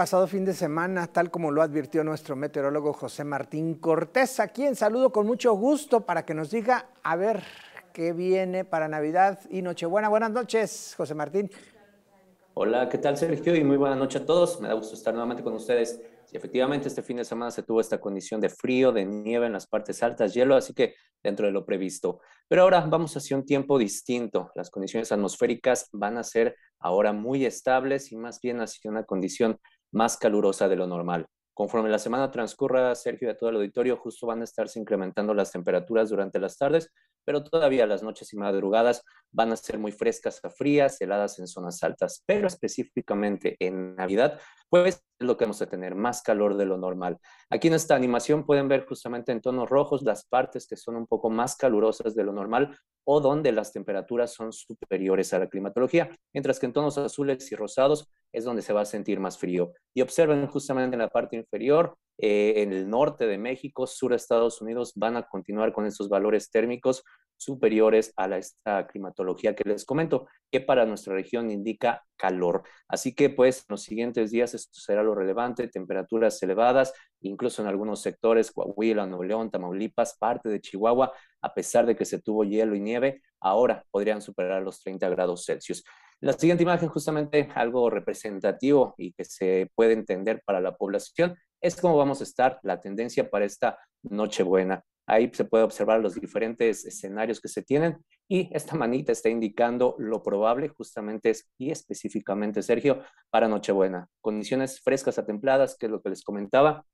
pasado fin de semana, tal como lo advirtió nuestro meteorólogo José Martín Cortés, a quien saludo con mucho gusto para que nos diga, a ver, qué viene para Navidad y Nochebuena. Buenas noches, José Martín. Hola, ¿qué tal, Sergio? Y muy buenas noche a todos. Me da gusto estar nuevamente con ustedes. Y efectivamente, este fin de semana se tuvo esta condición de frío, de nieve en las partes altas, hielo, así que dentro de lo previsto. Pero ahora vamos hacia un tiempo distinto. Las condiciones atmosféricas van a ser ahora muy estables y más bien hacia una condición más calurosa de lo normal. Conforme la semana transcurra, Sergio de todo el auditorio, justo van a estarse incrementando las temperaturas durante las tardes, pero todavía las noches y madrugadas van a ser muy frescas a frías, heladas en zonas altas, pero específicamente en Navidad, pues es lo que vamos a tener, más calor de lo normal. Aquí en esta animación pueden ver justamente en tonos rojos las partes que son un poco más calurosas de lo normal o donde las temperaturas son superiores a la climatología, mientras que en tonos azules y rosados es donde se va a sentir más frío. Y observen justamente en la parte inferior, eh, en el norte de México, sur de Estados Unidos, van a continuar con esos valores térmicos superiores a la, esta climatología que les comento, que para nuestra región indica calor. Así que pues en los siguientes días esto será lo relevante, temperaturas elevadas, incluso en algunos sectores, Coahuila, Nuevo León, Tamaulipas, parte de Chihuahua, a pesar de que se tuvo hielo y nieve, ahora podrían superar los 30 grados Celsius. La siguiente imagen, justamente algo representativo y que se puede entender para la población, es cómo vamos a estar la tendencia para esta Nochebuena. Ahí se puede observar los diferentes escenarios que se tienen y esta manita está indicando lo probable justamente y específicamente, Sergio, para Nochebuena. Condiciones frescas a templadas, que es lo que les comentaba.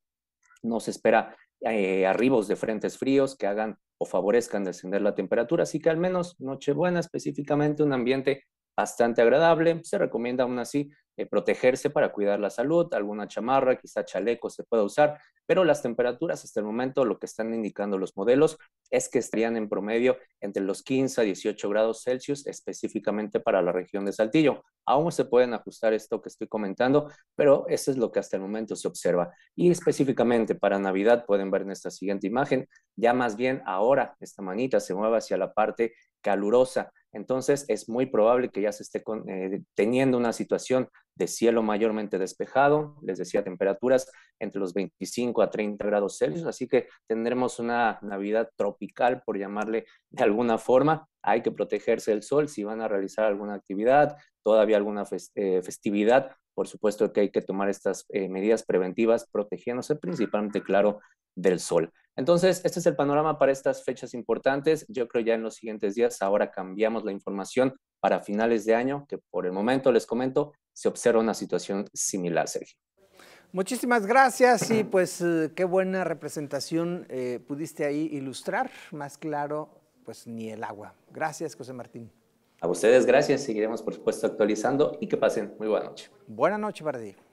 No se espera eh, arribos de frentes fríos que hagan o favorezcan descender la temperatura, así que al menos Nochebuena específicamente un ambiente bastante agradable. Se recomienda aún así eh, protegerse para cuidar la salud, alguna chamarra, quizá chaleco se pueda usar, pero las temperaturas hasta el momento lo que están indicando los modelos es que estarían en promedio entre los 15 a 18 grados Celsius específicamente para la región de Saltillo. Aún se pueden ajustar esto que estoy comentando, pero eso es lo que hasta el momento se observa. Y específicamente para Navidad pueden ver en esta siguiente imagen, ya más bien ahora esta manita se mueve hacia la parte calurosa entonces es muy probable que ya se esté eh, teniendo una situación de cielo mayormente despejado, les decía temperaturas entre los 25 a 30 grados Celsius, así que tendremos una Navidad tropical, por llamarle de alguna forma. Hay que protegerse del sol si van a realizar alguna actividad, todavía alguna eh, festividad, por supuesto que hay que tomar estas eh, medidas preventivas protegiéndose principalmente, claro, del sol. Entonces, este es el panorama para estas fechas importantes. Yo creo ya en los siguientes días, ahora cambiamos la información para finales de año, que por el momento les comento, se observa una situación similar, Sergio. Muchísimas gracias y pues eh, qué buena representación eh, pudiste ahí ilustrar. Más claro, pues ni el agua. Gracias, José Martín. A ustedes gracias, seguiremos por supuesto actualizando y que pasen muy buena noche. Buena noche para